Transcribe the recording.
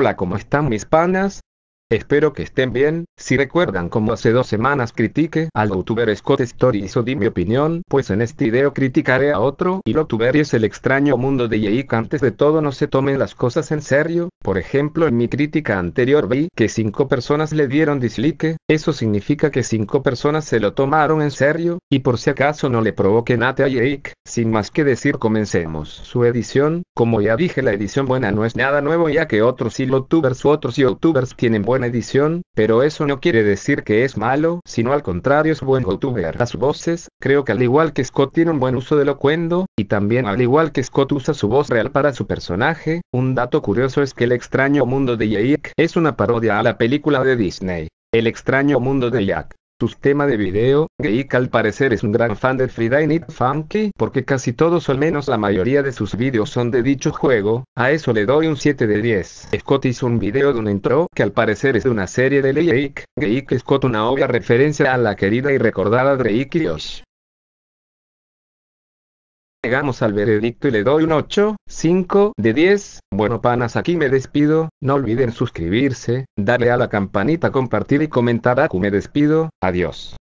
Hola, ¿cómo están mis panas? Espero que estén bien, si recuerdan como hace dos semanas critiqué al youtuber Scott y y di mi opinión, pues en este video criticaré a otro y y es el extraño mundo de Jake antes de todo no se tomen las cosas en serio, por ejemplo en mi crítica anterior vi que 5 personas le dieron dislike, eso significa que 5 personas se lo tomaron en serio, y por si acaso no le provoquen nada a Jake, sin más que decir comencemos su edición, como ya dije la edición buena no es nada nuevo ya que otros youtubers u otros youtubers tienen buena edición, pero eso no quiere decir que es malo, sino al contrario es buen youtuber. A sus voces, creo que al igual que Scott tiene un buen uso del locuendo, y también al igual que Scott usa su voz real para su personaje, un dato curioso es que el extraño mundo de Jake es una parodia a la película de Disney. El extraño mundo de Jack tema de video, Geek al parecer es un gran fan de Friday Night Funky, porque casi todos o al menos la mayoría de sus videos son de dicho juego, a eso le doy un 7 de 10. Scott hizo un video de un intro, que al parecer es de una serie de Drake, Geek Scott una obvia referencia a la querida y recordada Drake Josh. Llegamos al veredicto y le doy un 8, 5 de 10. Bueno panas, aquí me despido. No olviden suscribirse, darle a la campanita, compartir y comentar. Aku me despido. Adiós.